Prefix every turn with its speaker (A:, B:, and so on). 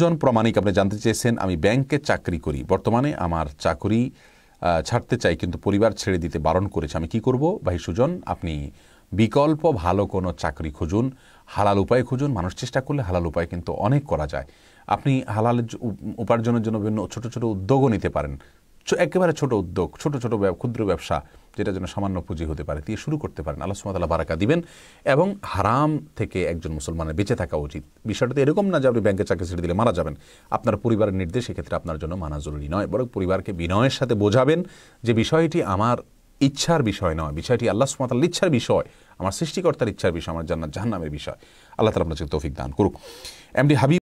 A: জন প্রমাণিক আপনি জানতে চেয়েছেন আমি ব্যাংকে চাকরি করি বর্তমানে আমার চাকরি ছাড়তে চাই কিন্তু পরিবার ছেড়ে দিতে বারণ করেছে আমি কি করব ভাই সুজন আপনি বিকল্প ভালো কোনো চাকরি খুঁজুন হালাল উপায় খুঁজুন মানুষ চেষ্টা করলে হালাল উপায় কিন্তু অনেক করা যায় আপনি হালাল উপার্জনের জন্য বিভিন্ন ছোট ছোট উদ্যোগও নিতে পারেন একেবারে ছোট উদ্যোগ ছোট ছোট ক্ষুদ্র ব্যবসা যেটা যেন সামান্য পুঁজি হতে পারে দিয়ে শুরু করতে পারেন আল্লাহ সুমতাল্লাহ বারাকা দিবেন এবং হারাম থেকে একজন মুসলমানের বেঁচে থাকা উচিত বিষয়টা তো এরকম না যে আপনি ব্যাংকে চাকরি ছেড়ে দিলে মারা যাবেন আপনার পরিবারের নির্দেশ এক্ষেত্রে আপনার জন্য মানা জরুরি নয় বরং পরিবারকে বিনয়ের সাথে বোঝাবেন যে বিষয়টি আমার ইচ্ছার বিষয় নয় বিষয়টি আল্লাহ সুমাতাল ইচ্ছার বিষয় আমার সৃষ্টিকর্তার ইচ্ছার বিষয় আমার জান্নার জাহান্নামের বিষয় আল্লাহ তালা আপনার তৌফিক দান করুক এমডি হাবিব